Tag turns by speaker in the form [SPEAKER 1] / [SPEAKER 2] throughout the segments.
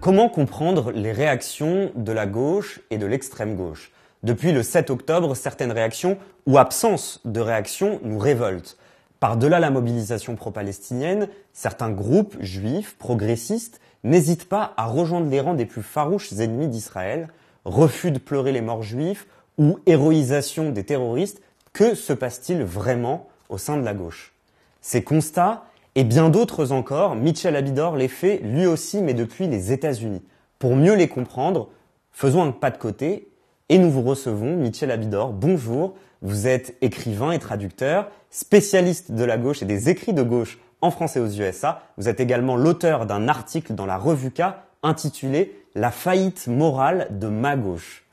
[SPEAKER 1] Comment comprendre les réactions de la gauche et de l'extrême gauche Depuis le 7 octobre, certaines réactions ou absence de réactions nous révoltent. Par-delà la mobilisation pro-palestinienne, certains groupes juifs, progressistes, n'hésitent pas à rejoindre les rangs des plus farouches ennemis d'Israël, refus de pleurer les morts juifs ou héroïsation des terroristes. Que se passe-t-il vraiment au sein de la gauche ces constats, et bien d'autres encore, Mitchell Abidor les fait lui aussi, mais depuis les États-Unis. Pour mieux les comprendre, faisons un pas de côté et nous vous recevons, Mitchell Abidor. Bonjour, vous êtes écrivain et traducteur, spécialiste de la gauche et des écrits de gauche en français aux USA. Vous êtes également l'auteur d'un article dans la revue K intitulé La faillite morale de ma gauche.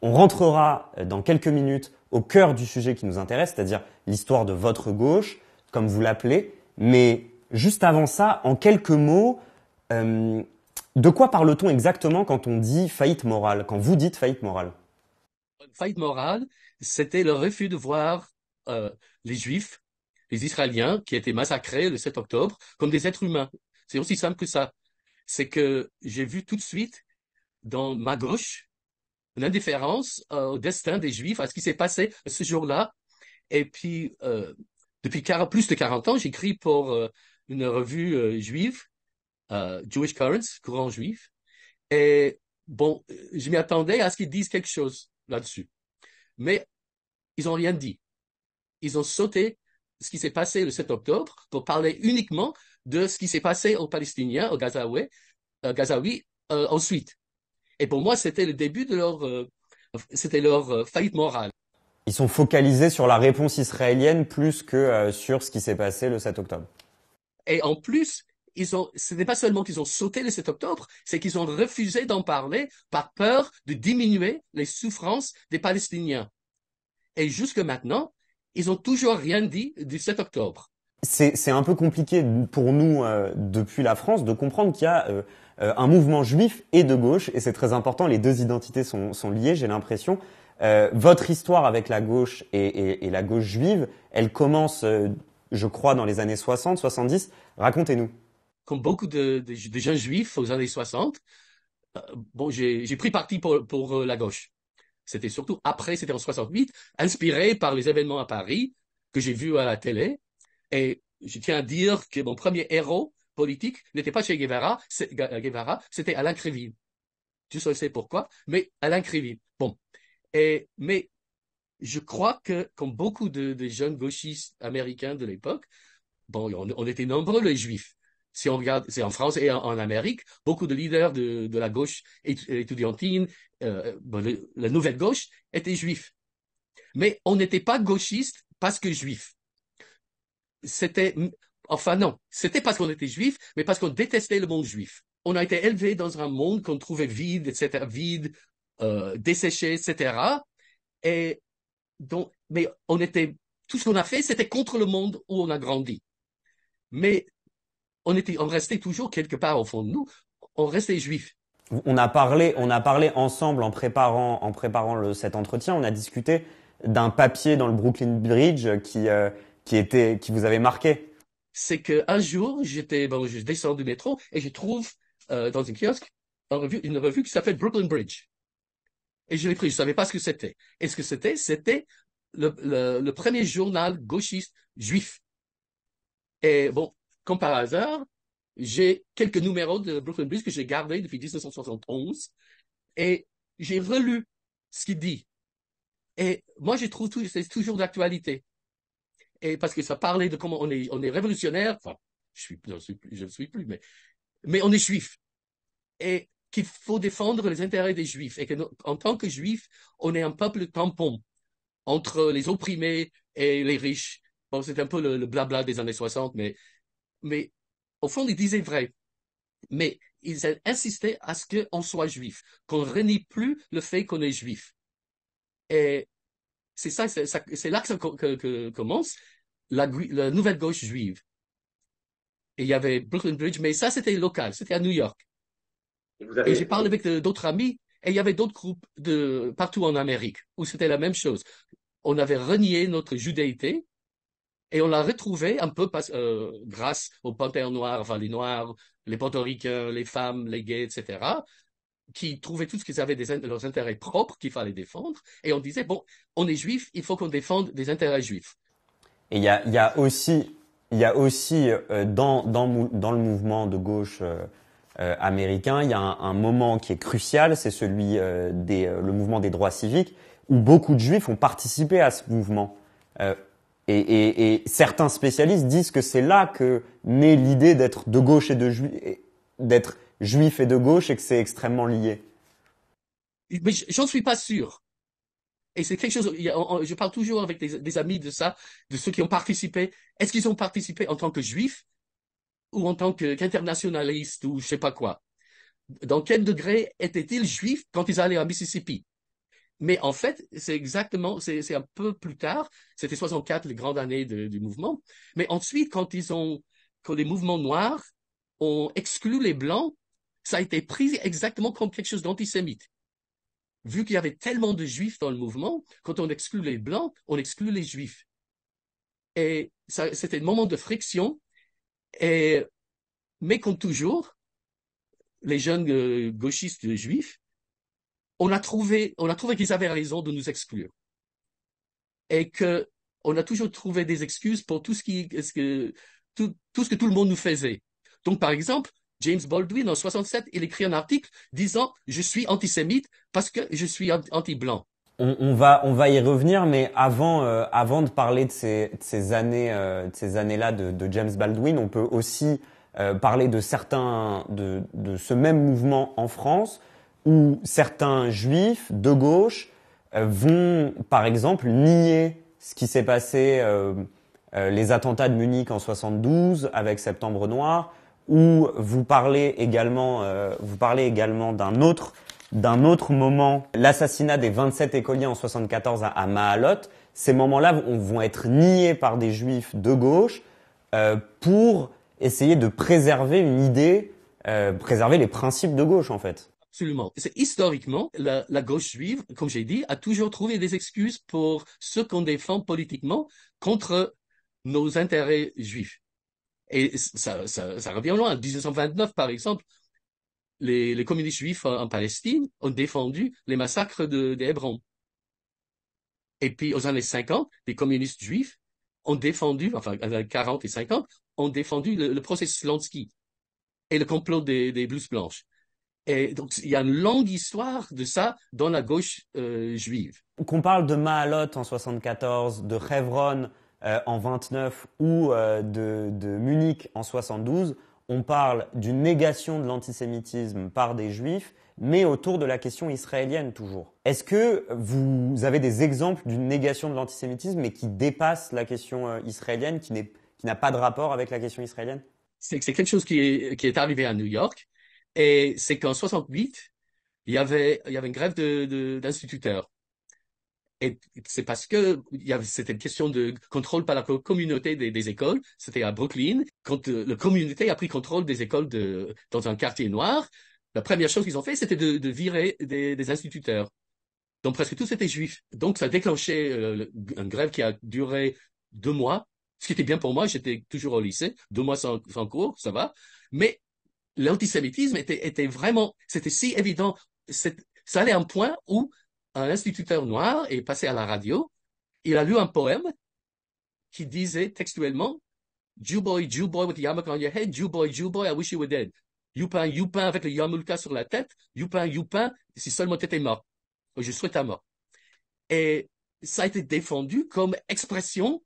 [SPEAKER 1] On rentrera euh, dans quelques minutes au cœur du sujet qui nous intéresse, c'est-à-dire l'histoire de votre gauche, comme vous l'appelez. Mais juste avant ça, en quelques mots, euh, de quoi parle-t-on exactement quand on dit faillite morale, quand vous dites faillite morale
[SPEAKER 2] Faillite morale, c'était le refus de voir euh, les Juifs, les Israéliens, qui étaient massacrés le 7 octobre, comme des êtres humains. C'est aussi simple que ça. C'est que j'ai vu tout de suite dans ma gauche l'indifférence euh, au destin des Juifs, à ce qui s'est passé ce jour-là. Et puis, depuis plus de 40 ans, j'écris pour euh, une revue euh, juive, euh, Jewish Currents, courant juif. Et bon, je m'y attendais à ce qu'ils disent quelque chose là-dessus. Mais ils n'ont rien dit. Ils ont sauté ce qui s'est passé le 7 octobre pour parler uniquement de ce qui s'est passé aux Palestiniens, aux Gazaouais, Gazaouis ensuite. Et pour moi, c'était le début de leur, c'était leur faillite morale
[SPEAKER 1] ils sont focalisés sur la réponse israélienne plus que euh, sur ce qui s'est passé le 7 octobre.
[SPEAKER 2] Et en plus, ce n'est pas seulement qu'ils ont sauté le 7 octobre, c'est qu'ils ont refusé d'en parler par peur de diminuer les souffrances des Palestiniens. Et jusque maintenant, ils ont toujours rien dit du 7 octobre.
[SPEAKER 1] C'est un peu compliqué pour nous, euh, depuis la France, de comprendre qu'il y a euh, un mouvement juif et de gauche, et c'est très important, les deux identités sont liées, j'ai l'impression. Euh, votre histoire avec la gauche et, la gauche juive, elle commence, euh, je crois, dans les années 60, 70. Racontez-nous.
[SPEAKER 2] Comme beaucoup de, jeunes juifs aux années 60, euh, bon, j'ai pris parti pour, la gauche. C'était surtout après, c'était en 68, inspiré par les événements à Paris que j'ai vu à la télé. Et je tiens à dire que mon premier héros politique n'était pas chez Guevara, c'était Alain Créville. tu sais pourquoi, mais Alain Créville. Bon, mais je crois que, comme beaucoup de, jeunes gauchistes américains de l'époque, bon, on, était nombreux les juifs. Si on regarde, c'est en France et en, Amérique, beaucoup de leaders de, la gauche étudiantine, euh, la nouvelle gauche, étaient juifs. Mais on n'était pas gauchiste parce que juif. C'était, enfin non, c'était parce qu'on était juif, mais parce qu'on détestait le monde juif on a été élevé dans un monde qu'on trouvait vide, etc., vide, desséché desséchés, etc. Et donc, mais on était, tout ce qu'on a fait, c'était contre le monde où on a grandi. Mais on était, on restait toujours quelque part au fond de nous, on restait juifs.
[SPEAKER 1] On a parlé, on a parlé ensemble en préparant, en préparant le, cet entretien, on a discuté d'un papier dans le Brooklyn Bridge qui, euh, qui était, qui vous avait marqué.
[SPEAKER 2] C'est que un jour, j'étais, bon, je descends du métro et je trouve euh, dans un kiosque une revue, une revue qui s'appelle Brooklyn Bridge. Et je l'ai pris, je ne savais pas ce que c'était. Et ce que c'était, c'était le, le, premier journal gauchiste juif. Et bon, comme par hasard, j'ai quelques numéros de Brooklyn Bridge que j'ai gardés depuis 1971 et j'ai relu ce qu'il dit. Et moi, je trouve tout, c'est toujours d'actualité. Et parce que ça parlait de comment on est, on est révolutionnaire. Enfin, je suis, je suis, suis plus, mais, mais on est juif. Et qu'il faut défendre les intérêts des Juifs et que en tant que Juifs, on est un peuple tampon entre les opprimés et les riches. Bon, c'est un peu le, blabla des années 60, mais, mais au fond, ils disaient vrai. Mais ils insistaient à ce qu'on soit juif, qu'on renie plus le fait qu'on est juif. Et c'est ça, c'est là que, ça, commence la, la nouvelle gauche juive. Et il y avait Brooklyn Bridge, mais ça, c'était local, c'était à New York. Et j'ai parlé avec euh, d'autres amis et il y avait d'autres groupes de partout en Amérique où c'était la même chose. On avait renié notre judaïté et on l'a retrouvée un peu euh, grâce aux panthères noirs, enfin les noirs, les portoricains, les femmes, les gays, etc., qui trouvaient tout ce qu'ils avaient des, leurs intérêts propres qu'il fallait défendre. Et on disait, bon, on est juif, il faut qu'on défende des intérêts juifs.
[SPEAKER 1] Et il y a, y aussi, y a aussi euh, dans, dans, le mouvement de gauche... Euh, américain, il y a un, moment qui est crucial, c'est celui euh, des euh, le mouvement des droits civiques, où beaucoup de juifs ont participé à ce mouvement. et, certains spécialistes disent que c'est là que naît l'idée d'être de gauche et de juif, d'être juif et de gauche, et que c'est extrêmement lié.
[SPEAKER 2] Mais j'en suis pas sûr. Et c'est quelque chose, je parle toujours avec des, amis de ça, de ceux qui ont participé. Est-ce qu'ils ont participé en tant que juifs ou en tant qu'internationaliste ou je sais pas quoi. Dans quel degré étaient-ils juifs quand ils allaient à Mississippi Mais en fait, c'est exactement, c'est un peu plus tard, c'était 64, les grandes années du mouvement. Mais ensuite, quand ils ont, quand les mouvements noirs ont exclu les blancs, ça a été pris exactement comme quelque chose d'antisémite. Vu qu'il y avait tellement de juifs dans le mouvement, quand on exclut les blancs, on exclut les juifs. Et c'était un moment de friction et, mais comme toujours, les jeunes euh, gauchistes juifs, on a trouvé, on a trouvé qu'ils avaient raison de nous exclure. Et que, on a toujours trouvé des excuses pour tout ce qui, que, tout, tout ce que tout le monde nous faisait. Donc, par exemple, James Baldwin, en 67, il écrit un article disant, je suis antisémite parce que je suis anti-blanc on, va on va y revenir,
[SPEAKER 1] mais avant euh, avant de parler de ces, années de ces années euh, là de, James Baldwin, on peut aussi euh, parler de certains de, de ce même mouvement en France où certains juifs de gauche vont par exemple nier ce qui s'est passé les attentats de Munich en 72 avec Septembre Noir, où vous parlez également vous parlez également d'un autre d'un autre moment, l'assassinat des 27 écoliers en 74 à, à Mahalot, ces moments-là vont, être niés par des juifs de gauche euh, pour essayer de préserver une idée, euh, préserver les principes de gauche en fait.
[SPEAKER 2] Absolument. C'est historiquement, la, la, gauche juive, comme j'ai dit, a toujours trouvé des excuses pour ce qu'on défend politiquement contre nos intérêts juifs. Et ça, ça, ça revient loin. En 1929, par exemple, les, communistes juifs en Palestine ont défendu les massacres des Hébrons. Et puis, aux années 50, les communistes juifs ont défendu, enfin, années 40 et 50, ont défendu le, procès Slonsky et le complot des, des blouses blanches. Et donc, il y a une longue histoire de ça dans la gauche euh, juive. Qu'on parle de Mahalot en
[SPEAKER 1] 74, de Hebron euh, en 29 ou euh, de, de Munich en 72, on parle d'une négation de l'antisémitisme par des juifs, mais autour de la question israélienne toujours. Est-ce que vous avez des exemples d'une négation de l'antisémitisme, mais qui dépasse la question euh, israélienne, qui n'a pas de rapport avec la question
[SPEAKER 2] israélienne C'est quelque chose qui est, arrivé à New York, et c'est qu'en 68, il il y avait une grève d'instituteurs. Et c'est parce que c'était une question de contrôle par la communauté des, écoles. C'était à Brooklyn. Quand euh, le la communauté a pris contrôle des écoles de, dans un quartier noir, la première chose qu'ils ont fait, c'était de, virer des, instituteurs. Donc presque tous étaient juifs. Donc ça déclenchait déclenché euh, une grève qui a duré deux mois, ce qui était bien pour moi. J'étais toujours au lycée, deux mois sans, cours, ça va. Mais l'antisémitisme était, était vraiment, c'était si évident. Ça allait à un point où un instituteur noir est passé à la radio, il a lu un poème qui disait textuellement Jew boy, Jew boy with the yarmulke on your head, Jew boy, Jew boy, I wish you were dead. you youpin avec le yarmulka sur la tête, youpin, youpin, si seulement tu étais mort. Je souhaite ta mort. Et ça a été défendu comme expression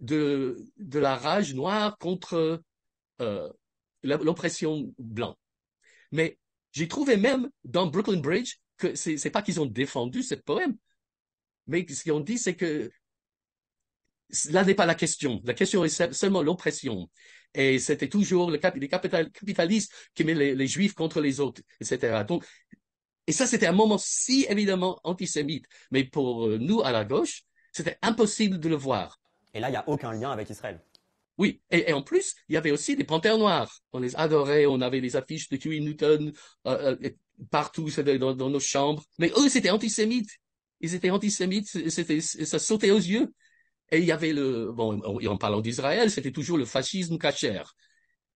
[SPEAKER 2] de, de la rage noire contre euh, l'oppression blanche. Mais j'ai trouvé même dans Brooklyn Bridge que c'est pas qu'ils ont défendu ce poème, mais ce qu'ils ont dit, c'est que là n'est pas la question. La question est seulement l'oppression. Et c'était toujours le les capitalistes qui met les, juifs contre les autres, etc. Donc, et ça, c'était un moment si évidemment antisémite. Mais pour euh, nous, à la gauche, c'était impossible de le voir. Et là, il n'y a aucun lien avec Israël. Oui, et, en plus, il y avait aussi des panthères noirs. On les adorait, on avait les affiches de Huey Newton, euh, euh, partout, dans, nos chambres. Mais eux, c'était antisémites. Ils étaient antisémites, ça sautait aux yeux. Et il y avait le, bon, en parlant d'Israël, c'était toujours le fascisme cachère.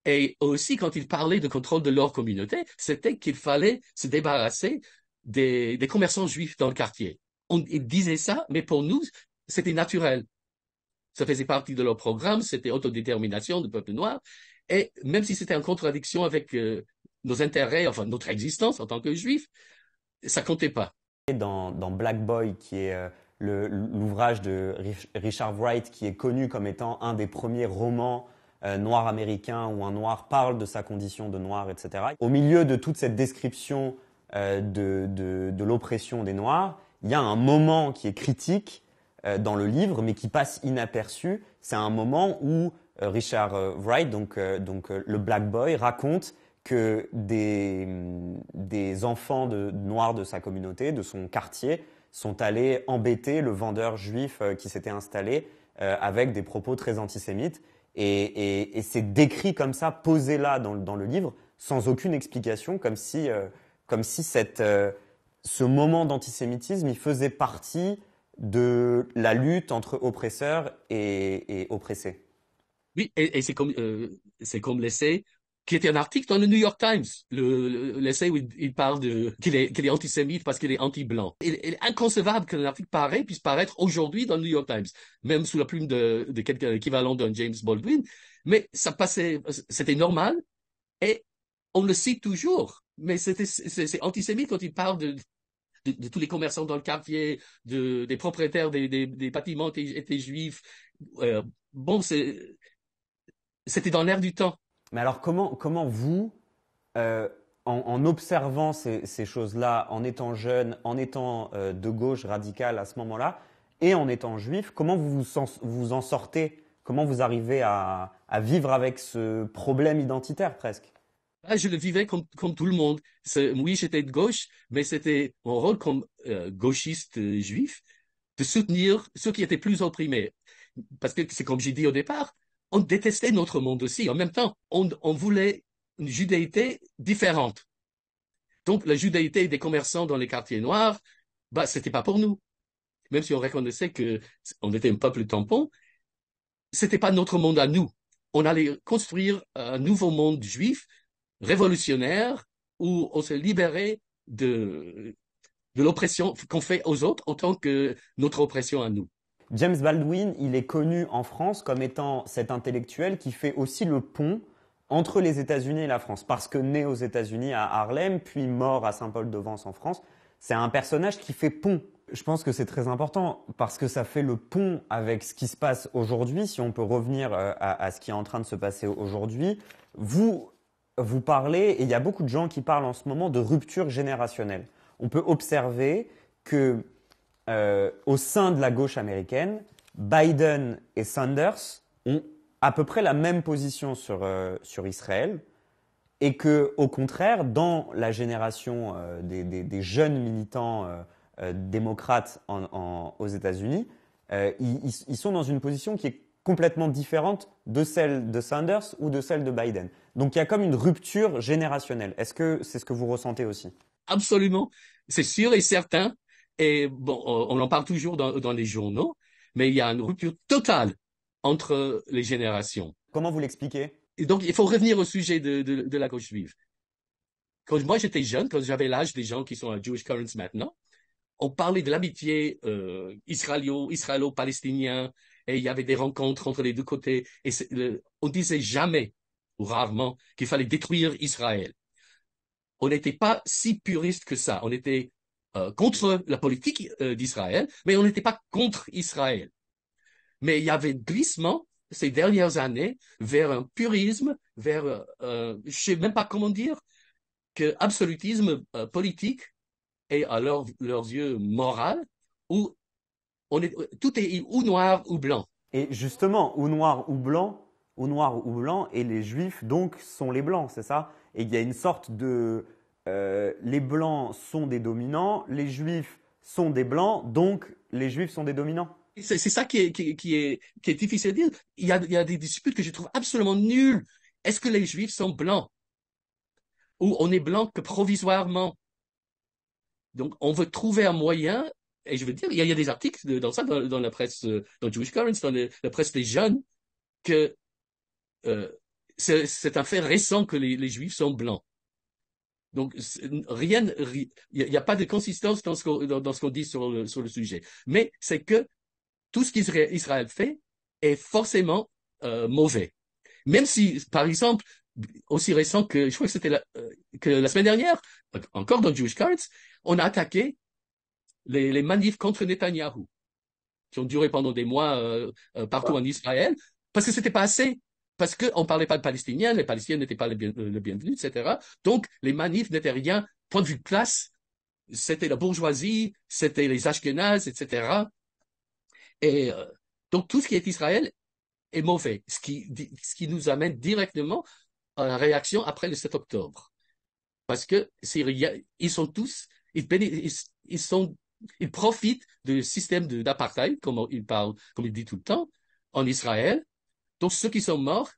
[SPEAKER 2] Et aussi, quand ils parlaient de contrôle de leur communauté, c'était qu'il fallait se débarrasser des, commerçants juifs dans le quartier. ils disaient ça, mais pour nous, c'était naturel. Ça faisait partie de leur programme, c'était autodétermination du peuple noir. Et même si c'était en contradiction avec euh, nos intérêts, enfin notre existence en tant que juif, ça comptait pas. Dans, Black Boy, qui est euh,
[SPEAKER 1] l'ouvrage de Richard Wright, qui est connu comme étant un des premiers romans euh, noirs américains où un noir parle de sa condition de noir, etc. Au milieu de toute cette description euh, de, l'oppression des noirs, il y a un moment qui est critique dans le livre, mais qui passe inaperçu. C'est un moment où Richard Wright, donc le Black Boy, raconte que des, mm, des enfants de, noirs de sa communauté, de son quartier, sont allés embêter le vendeur juif euh, qui s'était installé euh, avec des propos très antisémites. Et, et, c'est décrit comme ça, posé là dans, dans, le livre, sans aucune explication, comme si, euh, comme si cette, ce moment d'antisémitisme il faisait partie de la lutte entre oppresseurs et, et oppressés.
[SPEAKER 2] Oui, et, c'est comme, c'est comme l'essai qui était un article dans le New York Times, l'essai où il, parle de qu'il est, antisémite parce qu'il est anti-blanc. Il, est inconcevable qu'un article pareil puisse paraître aujourd'hui dans le New York Times, même sous la plume de, de quelqu'un équivalent d'un James Baldwin. Mais ça passait, c'était normal et on le cite toujours. Mais c'est antisémite quand il parle de, de, tous les commerçants dans le quartier, de, des propriétaires des, des, bâtiments étaient, étaient juifs. Euh, bon, c'était dans l'air du temps. Mais alors comment, vous, euh, en, observant
[SPEAKER 1] ces, choses-là, en étant jeune, en étant euh, de gauche radicale à ce moment-là, et en étant juif, comment vous vous, en, sortez Comment vous arrivez à, vivre avec
[SPEAKER 2] ce problème identitaire presque ah, Je le vivais comme, tout le monde. Oui, j'étais de gauche, mais c'était mon rôle comme euh, gauchiste juif de soutenir ceux qui étaient plus opprimés. Parce que c'est comme j'ai dit au départ, on détestait notre monde aussi. En même temps, on, voulait une judaïté différente. Donc la judaïté des commerçants dans les quartiers noirs, bah c'était pas pour nous. Même si on reconnaissait que on était un peuple tampon, c'était pas notre monde à nous. On allait construire un nouveau monde juif révolutionnaire où on se libérait de de l'oppression qu'on fait aux autres autant que notre oppression
[SPEAKER 1] à nous. James Baldwin, il est connu en France comme étant cet intellectuel qui fait aussi le pont entre les États-Unis et la France, parce que né aux États-Unis à Harlem, puis mort à Saint-Paul-de-Vence en France, c'est un personnage qui fait pont. Je pense que c'est très important parce que ça fait le pont avec ce qui se passe aujourd'hui. Si on peut revenir euh, à, à, ce qui est en train de se passer aujourd'hui, vous vous parlez et il y a beaucoup de gens qui parlent en ce moment de rupture générationnelle. On peut observer que euh, au sein de la gauche américaine, Biden et Sanders ont à peu près la même position sur, euh, Israël, et que au contraire, dans la génération euh, des, jeunes militants démocrates aux États-Unis, ils, sont dans une position qui est complètement différente de celle de Sanders ou de celle de Biden. Donc il y a comme une rupture générationnelle. Est-ce que c'est ce que vous ressentez aussi
[SPEAKER 2] Absolument, c'est sûr et certain et bon, on en parle toujours dans, les journaux, mais il y a une rupture totale entre les générations.
[SPEAKER 1] Comment vous l'expliquez
[SPEAKER 2] donc, il faut revenir au sujet de, la gauche juive. Quand moi j'étais jeune, quand j'avais l'âge des gens qui sont à Jewish Currents maintenant, on parlait de l'amitié euh, israélo-palestinien et il y avait des rencontres entre les deux côtés. Et on disait jamais ou rarement qu'il fallait détruire Israël. On n'était pas si puriste que ça. On était euh, contre la politique euh, d'Israël, mais on n'était pas contre Israël. Mais il y avait glissement ces dernières années vers un purisme, vers, euh, je sais même pas comment dire, que absolutisme euh, politique et à leurs yeux moral, où on est,
[SPEAKER 1] tout est ou noir ou blanc. Et justement, ou noir ou blanc, ou noir ou blanc, et les juifs donc sont les blancs, c'est ça Et il y a une sorte de euh, les blancs sont des dominants, les juifs sont des blancs, donc les juifs sont des dominants.
[SPEAKER 2] C'est ça qui est, difficile à dire. Il y a, des disputes que je trouve absolument nulles. Est-ce que les juifs sont blancs Ou on est blanc que provisoirement Donc on veut trouver un moyen, et je veux dire, il y a, des articles dans ça, dans, la presse, euh, dans Jewish Currents, dans la presse des jeunes, que euh, c'est un fait récent que les juifs sont blancs. Donc, rien, il n'y a pas de consistance dans ce qu'on, dit sur le, sur le sujet. Mais c'est que tout ce qu'Israël fait est forcément euh, mauvais. Même si, par exemple, aussi récent que, je crois que c'était la, euh, que la semaine dernière, encore dans Jewish Cards, on a attaqué les, manifs contre Netanyahu, qui ont duré pendant des mois euh, partout en Israël, parce que c'était pas assez parce qu'on ne parlait pas de Palestiniens, les Palestiniens n'étaient pas les, bienvenu bienvenus, etc. Donc, les manifs n'étaient rien. Point de vue de classe, c'était la bourgeoisie, c'était les Ashkenazes, etc. Et euh, donc, tout ce qui est Israël est mauvais, ce qui, nous amène directement à la réaction après le 7 octobre. Parce que ils sont tous, ils, profitent du système d'apartheid, comme ils parle, comme il dit tout le temps, en Israël, donc ceux qui sont morts,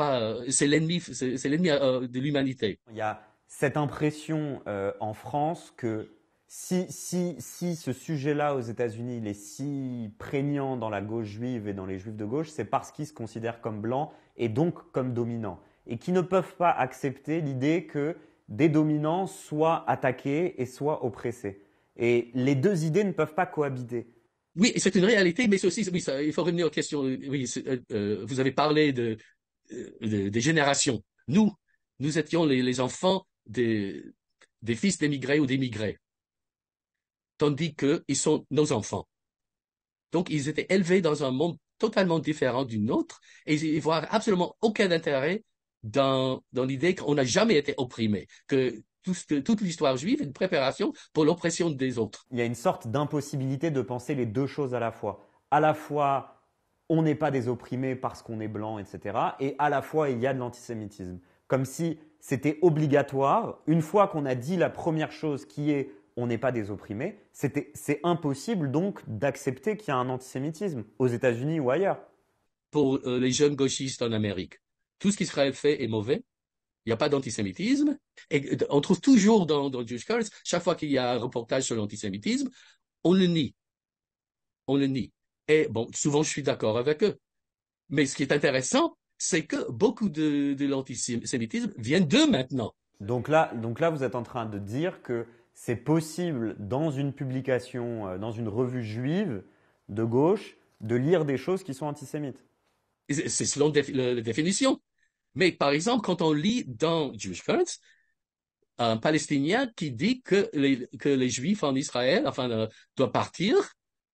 [SPEAKER 2] euh, c'est l'ennemi, c'est l'ennemi euh, de l'humanité. Il y a
[SPEAKER 1] cette impression euh, en France que si, si ce sujet-là aux États-Unis il est si prégnant dans la gauche juive et dans les juifs de gauche, c'est parce qu'ils se considèrent comme blancs et donc comme dominants et qui ne peuvent pas accepter l'idée que des dominants soient
[SPEAKER 2] attaqués et soient oppressés. Et les deux idées ne peuvent pas cohabiter. Oui, c'est une réalité, mais c'est aussi, oui, il faut revenir aux questions. Oui, euh, euh, vous avez parlé euh, de, des générations. Nous, nous étions les, enfants des, des fils d'émigrés ou d'émigrés, tandis qu'ils sont nos enfants. Donc, ils étaient élevés dans un monde totalement différent du nôtre et ils voient absolument aucun intérêt dans, dans l'idée qu'on n'a jamais été opprimé, que toute l'histoire juive est une préparation pour l'oppression des autres. Il y a une sorte d'impossibilité de penser les deux choses à la
[SPEAKER 1] fois. À la fois, on n'est pas des opprimés parce qu'on est blanc, etc. Et à la fois, il y a de l'antisémitisme. Comme si c'était obligatoire. Une fois qu'on a dit la première chose qui est on n'est pas des opprimés, c'est impossible donc d'accepter qu'il y a
[SPEAKER 2] un antisémitisme aux États-Unis ou ailleurs. Pour euh, les jeunes gauchistes en Amérique, tout ce qui qu'Israël fait est mauvais, il n'y a pas d'antisémitisme. Et on trouve toujours dans, dans Jewish Cards, chaque fois qu'il y a un reportage sur l'antisémitisme, on le nie. On le nie. Et bon, souvent je suis d'accord avec eux. Mais ce qui est intéressant, c'est que beaucoup de, l'antisémitisme viennent d'eux maintenant. Donc là, donc là, vous êtes en train de dire
[SPEAKER 1] que c'est possible dans une publication, euh, dans une revue juive de gauche, de
[SPEAKER 2] lire des choses qui sont antisémites. C'est selon la définition. Mais par exemple, quand on lit dans Jewish Currents, un Palestinien qui dit que les, Juifs en Israël, enfin, euh, doivent partir,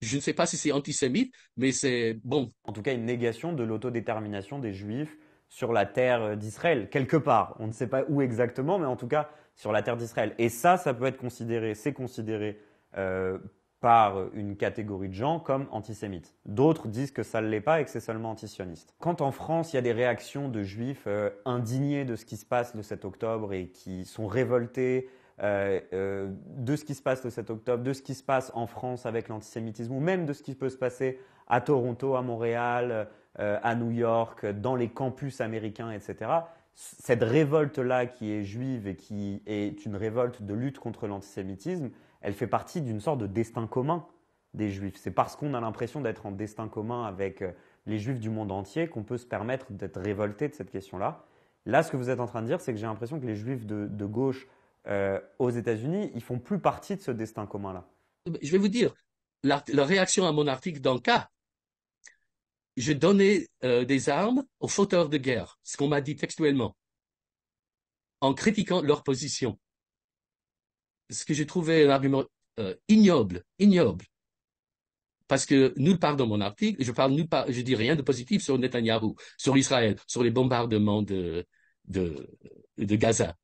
[SPEAKER 2] je ne sais pas si c'est antisémite, mais c'est bon. En tout cas, une négation de l'autodétermination des Juifs sur
[SPEAKER 1] la terre euh, d'Israël, quelque part. On ne sait pas où exactement, mais en tout cas sur la terre d'Israël. Et ça, ça peut être considéré, c'est considéré euh, par une catégorie de gens comme antisémites. D'autres disent que ça ne l'est pas et que c'est seulement antisioniste. Quand en France, il y a des réactions de juifs euh, indignés de ce qui se passe le 7 octobre et qui sont révoltés euh, euh, de ce qui se passe le 7 octobre, de ce qui se passe en France avec l'antisémitisme ou même de ce qui peut se passer à Toronto, à Montréal, à New York, dans les campus américains, etc. Cette révolte-là qui est juive et qui est une révolte de lutte contre l'antisémitisme, elle fait partie d'une sorte de destin commun des juifs. C'est parce qu'on a l'impression d'être en destin commun avec euh, les juifs du monde entier qu'on peut se permettre d'être révolté de cette question-là. Là, ce que vous êtes en train de dire, c'est que j'ai l'impression que les juifs de, gauche euh, aux États-Unis,
[SPEAKER 2] ils font plus partie de ce destin commun-là. Eh ben, je vais vous dire, la, réaction à mon article dans cas je donnais euh, des armes aux fauteurs de guerre, ce qu'on m'a dit textuellement, en critiquant leur position ce que j'ai trouvé un argument euh, ignoble, ignoble. Parce que nulle part dans mon article, je parle nulle part, je dis rien de positif sur Netanyahu, sur Israël, sur les bombardements de, de, Gaza.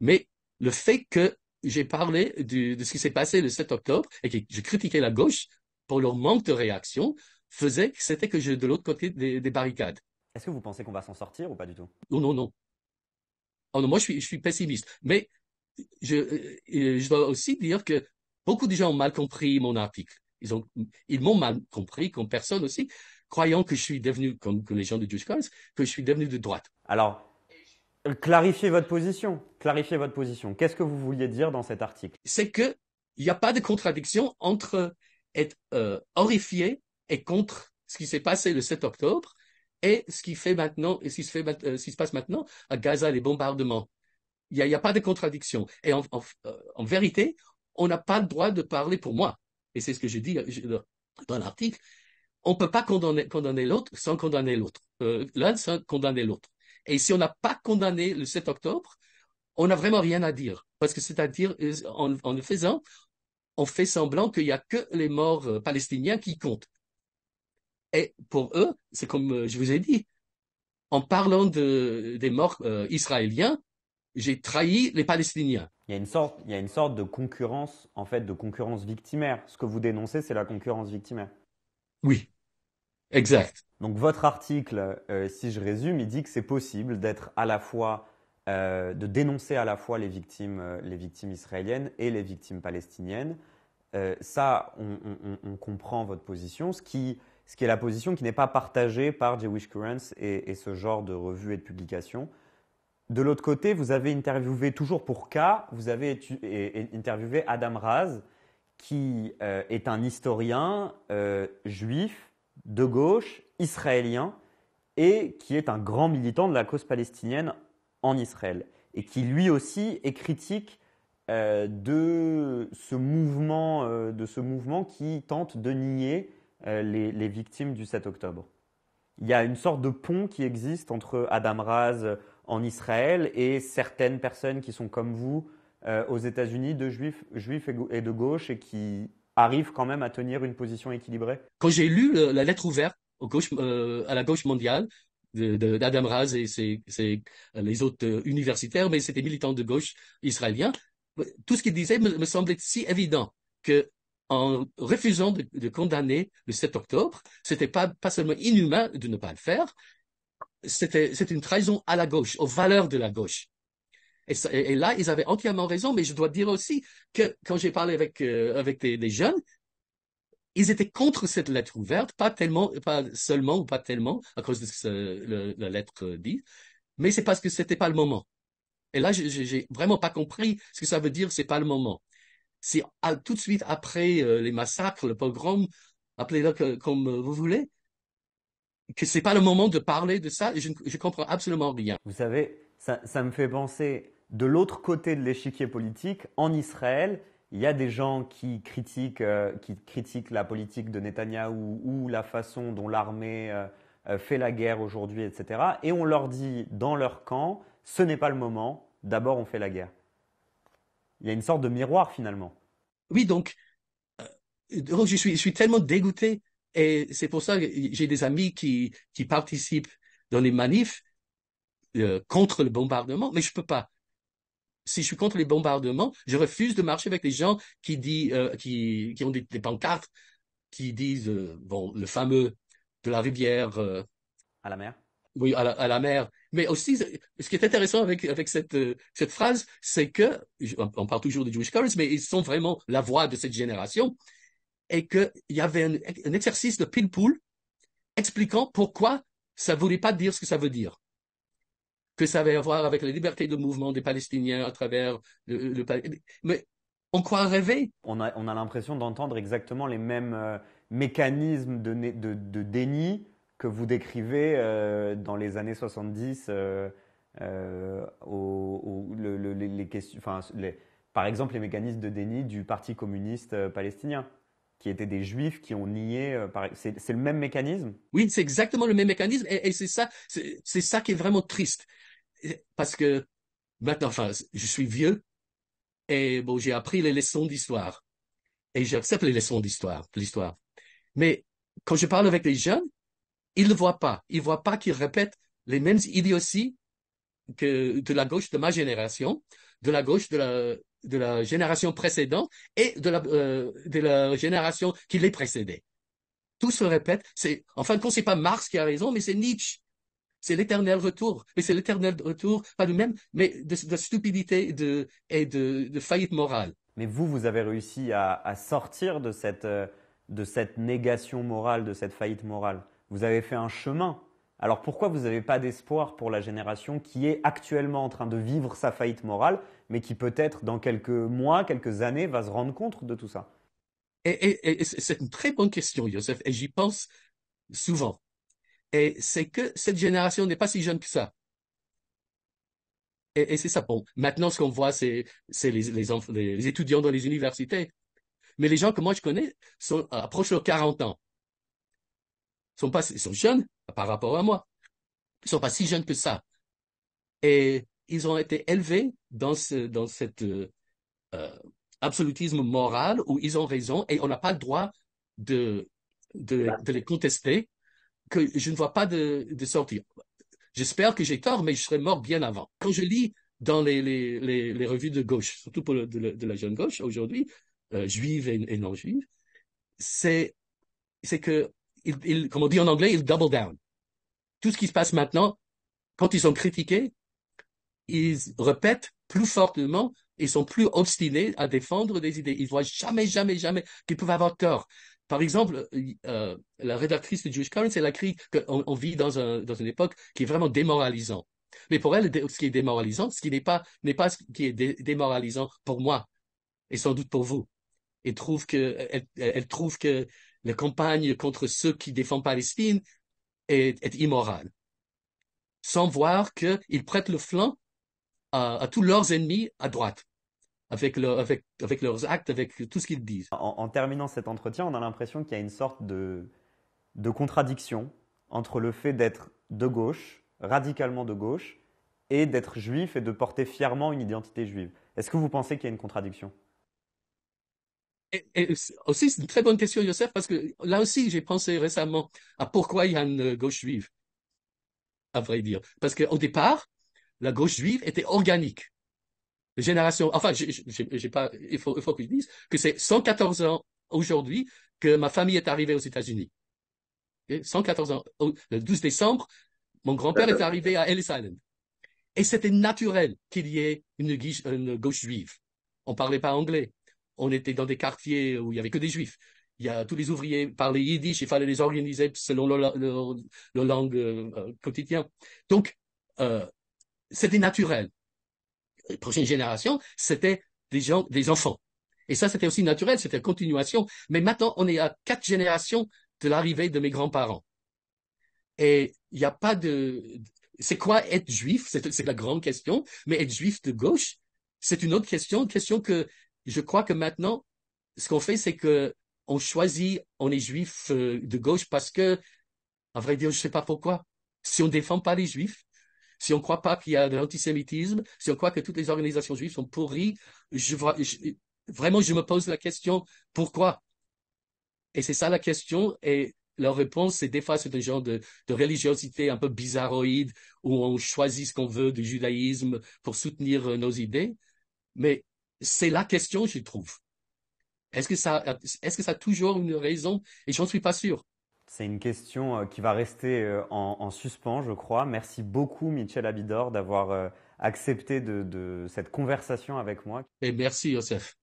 [SPEAKER 2] Mais le fait que j'ai parlé du, de ce qui s'est passé le 7 octobre et que je critiquais la gauche pour leur manque de réaction faisait que c'était que je de l'autre côté des, barricades. Est-ce que vous pensez qu'on va s'en sortir ou pas du tout Non, oh non, non. Oh moi, je suis, je suis pessimiste. Mais je, dois aussi dire que beaucoup de gens ont mal compris mon article. Ils m'ont mal compris comme personne aussi, croyant que je suis devenu, comme, les gens de Jewish Commons, que je suis devenu de droite. Alors, clarifiez votre position. Clarifiez votre position. Qu'est-ce que vous vouliez dire dans cet article C'est que il n'y a pas de contradiction entre être euh, horrifié et contre ce qui s'est passé le 7 octobre et ce qui fait maintenant et ce qui se euh, passe maintenant à Gaza les bombardements il n'y a, pas de contradiction. Et euh, en, vérité, on n'a pas le droit de parler pour moi. Et c'est ce que j'ai dit euh, euh, dans l'article. On ne peut pas condamner, l'autre sans condamner l'autre. L'un sans condamner l'autre. Et si on n'a pas condamné le 7 octobre, on n'a vraiment rien à dire. Parce que c'est-à-dire, en, le faisant, on fait semblant qu'il n'y a que les morts palestiniens qui comptent. Et pour eux, c'est comme je vous ai dit, en parlant des morts israéliens, j'ai trahi les Palestiniens. Il y, a
[SPEAKER 1] une sorte, de concurrence, en fait, de concurrence victimaire. Ce que vous dénoncez, c'est la concurrence victimaire. Oui, exact. Donc votre article, euh, si je résume, il dit que c'est possible d'être à la fois, euh, de dénoncer à la fois les victimes, euh, les victimes israéliennes et les victimes palestiniennes. ça, on, comprend votre position, ce qui, ce qui est la position qui n'est pas partagée par Jewish Currents et, et, ce genre de revues et de publications. De l'autre côté, vous avez interviewé, toujours pour K, vous avez interviewé Adam Raz, qui euh, est un historien euh, juif, de gauche, israélien, et qui est un grand militant de la cause palestinienne en Israël, et qui lui aussi est critique euh, de, ce mouvement, de ce mouvement qui tente de nier les, les, victimes du 7 octobre. Il y a une sorte de pont qui existe entre Adam Raz, en Israël et certaines personnes qui sont comme vous euh, aux États-Unis, de juifs, juifs et de gauche, et qui arrivent quand même à tenir une position équilibrée
[SPEAKER 2] Quand j'ai lu la lettre ouverte euh, à la gauche mondiale, d'Adam de, Raz et ses, les autres euh, universitaires, mais c'était militants de gauche israéliens, tout ce qu'il disait me, semblait si évident que en refusant de, de condamner le 7 octobre, c'était pas, pas seulement inhumain de ne pas le faire, c'était une trahison à la gauche, aux valeurs de la gauche. Et, là, ils avaient entièrement raison, mais je dois dire aussi que quand j'ai parlé avec, euh, avec des, jeunes, ils étaient contre cette lettre ouverte, pas tellement, pas seulement ou pas tellement à cause de ce, que la lettre dit, mais c'est parce que c'était pas le moment. Et là, j'ai vraiment pas compris ce que ça veut dire, c'est pas le moment. C'est tout de suite après euh, les massacres, le pogrom, appelez-le comme vous voulez, que c'est pas le moment de parler de ça et je ne comprends absolument
[SPEAKER 1] rien. Vous savez, ça, me fait penser de l'autre côté de l'échiquier politique, en Israël, il y a des gens qui critiquent, euh, qui critiquent la politique de Netanyahou ou la façon dont l'armée euh, euh, fait la guerre aujourd'hui, etc. Et on leur dit dans leur camp, ce n'est pas le moment, d'abord on fait la guerre. Il y a une sorte
[SPEAKER 2] de miroir finalement. Oui, donc, je, suis, je suis tellement dégoûté et c'est pour ça que j'ai des amis qui, participent dans les manifs euh, contre le bombardement, mais je ne peux pas. Si je suis contre les bombardements, je refuse de marcher avec les gens qui euh, ont des, pancartes qui disent, euh, bon, le fameux de la rivière à la mer. Oui, à la, mer. Mais aussi, ce qui est intéressant avec cette cette phrase, c'est que on parle toujours des Jewish Currents, mais ils sont vraiment la voix de cette génération et qu'il y avait un, exercice de pile-poule expliquant pourquoi ça ne voulait pas dire ce que ça veut dire. Que ça avait à voir avec la liberté de mouvement des Palestiniens à travers le,
[SPEAKER 1] Mais on croit rêver. On a, on a l'impression d'entendre exactement les mêmes euh, mécanismes de, de, déni que vous décrivez euh, dans les années 70 euh, les, par exemple les mécanismes de déni du Parti communiste palestinien qui étaient des juifs qui ont nié. Euh,
[SPEAKER 2] c'est, le même mécanisme. Oui, c'est exactement le même mécanisme, et, c'est ça, c'est, ça qui est vraiment triste, parce que maintenant, je suis vieux et bon, j'ai appris les leçons d'histoire et j'accepte les leçons d'histoire, l'histoire. Mais quand je parle avec les jeunes, ils ne voient pas, ils ne voient pas qu'ils répètent les mêmes idioties que de la gauche de ma génération, de la gauche de la, génération précédente et euh, de la, génération qui les précédait. Tout se répète. C'est, en fin de compte, c'est pas Marx qui a raison, mais c'est Nietzsche. C'est l'éternel retour. Mais c'est l'éternel retour, pas nous même, mais de, la stupidité et, de, et faillite
[SPEAKER 1] morale. Mais vous, vous avez réussi à, à sortir de cette, euh, de cette négation morale, de cette faillite morale. Vous avez fait un chemin alors pourquoi vous n'avez pas d'espoir pour la génération qui est actuellement en train de vivre sa faillite morale, mais qui peut-être dans quelques mois,
[SPEAKER 2] quelques années va se rendre compte de tout ça et, C'est une très bonne question, Joseph, et j'y pense souvent. Et c'est que cette génération n'est pas si jeune que ça. Et, c'est ça. Bon, maintenant, ce qu'on voit, c'est les, les, étudiants dans les universités. Mais les gens que moi je connais sont, approchent de 40 ans. sont, ils sont jeunes, par rapport à moi. Ils sont pas si jeunes que ça. Et ils ont été élevés dans dans cet euh, euh, absolutisme moral où ils ont raison et on n'a pas le droit de, de, les contester, que je ne vois pas de, sortir. J'espère que j'ai tort, mais je serai mort bien avant. Quand je lis dans les, les, revues de gauche, surtout pour de, la jeune gauche aujourd'hui, euh, juive et, non juive, c'est que il, comme on dit en anglais, ils double down. Tout ce qui se passe maintenant, quand ils sont critiqués, ils répètent plus fortement et sont plus obstinés à défendre des idées. Ils voient jamais, jamais, jamais qu'ils peuvent avoir tort. Par exemple, euh, la rédactrice de Jewish Currents, elle a écrit qu'on vit dans, un, dans une époque qui est vraiment démoralisant Mais pour elle, ce qui est démoralisant, ce qui n'est pas, n'est pas ce qui est démoralisant pour moi, et sans doute pour vous. Et trouve que, elle trouve que la campagne contre ceux qui défendent Palestine est, immorale. Sans voir qu'ils prêtent le flanc à, tous leurs ennemis à droite. Avec, leurs
[SPEAKER 1] actes, avec tout ce qu'ils disent. En, terminant cet entretien, on a l'impression qu'il y a une sorte de contradiction entre le fait d'être de gauche, radicalement de gauche, et d'être juif et de porter fièrement une identité juive. Est-ce que vous pensez qu'il y a une contradiction
[SPEAKER 2] et, aussi, c'est une très bonne question, Joseph, parce que là aussi, j'ai pensé récemment à pourquoi il y a une gauche juive, à vrai dire. Parce qu'au départ, la gauche juive était organique. Les génération enfin, j'ai pas, il faut, que je dise que c'est 114 ans aujourd'hui que ma famille est arrivée aux États-Unis. 114 ans, le 12 décembre, mon grand-père est arrivé à Ellis Island. Et c'était naturel qu'il y ait une, une gauche juive. On parlait pas anglais on était dans des quartiers où il y avait que des juifs. Il y a, tous les ouvriers parlaient yiddish, il fallait les organiser selon leur, langue euh, euh, quotidienne. Donc, euh, c'était naturel. Les prochaines générations, c'était des gens, des enfants. Et ça, c'était aussi naturel, c'était une continuation. Mais maintenant, on est à quatre générations de l'arrivée de mes grands-parents. Et il n'y a pas de... C'est quoi être juif C'est la grande question. Mais être juif de gauche, c'est une autre question, une question que je crois que maintenant, ce qu'on fait, c'est que on choisit, on est juif euh, de gauche parce que, à vrai dire, je ne sais pas pourquoi. Si on ne défend pas les juifs, si on croit pas qu'il y a de l'antisémitisme, si on croit que toutes les organisations juives sont pourries, vraiment, je me pose la question, pourquoi Et c'est ça la question, et leur réponse, c'est des fois c'est un genre de, de, religiosité un peu bizarroïde, où on choisit ce qu'on veut du judaïsme pour soutenir euh, nos idées, mais c'est la question, je trouve. Est-ce que ça, est-ce que ça a toujours une raison Et j'en suis pas sûr.
[SPEAKER 1] C'est une question euh, qui va rester euh, en, suspens, je crois. Merci beaucoup, Michel Abidor, d'avoir euh, accepté de, de cette conversation avec moi. Et merci, Joseph.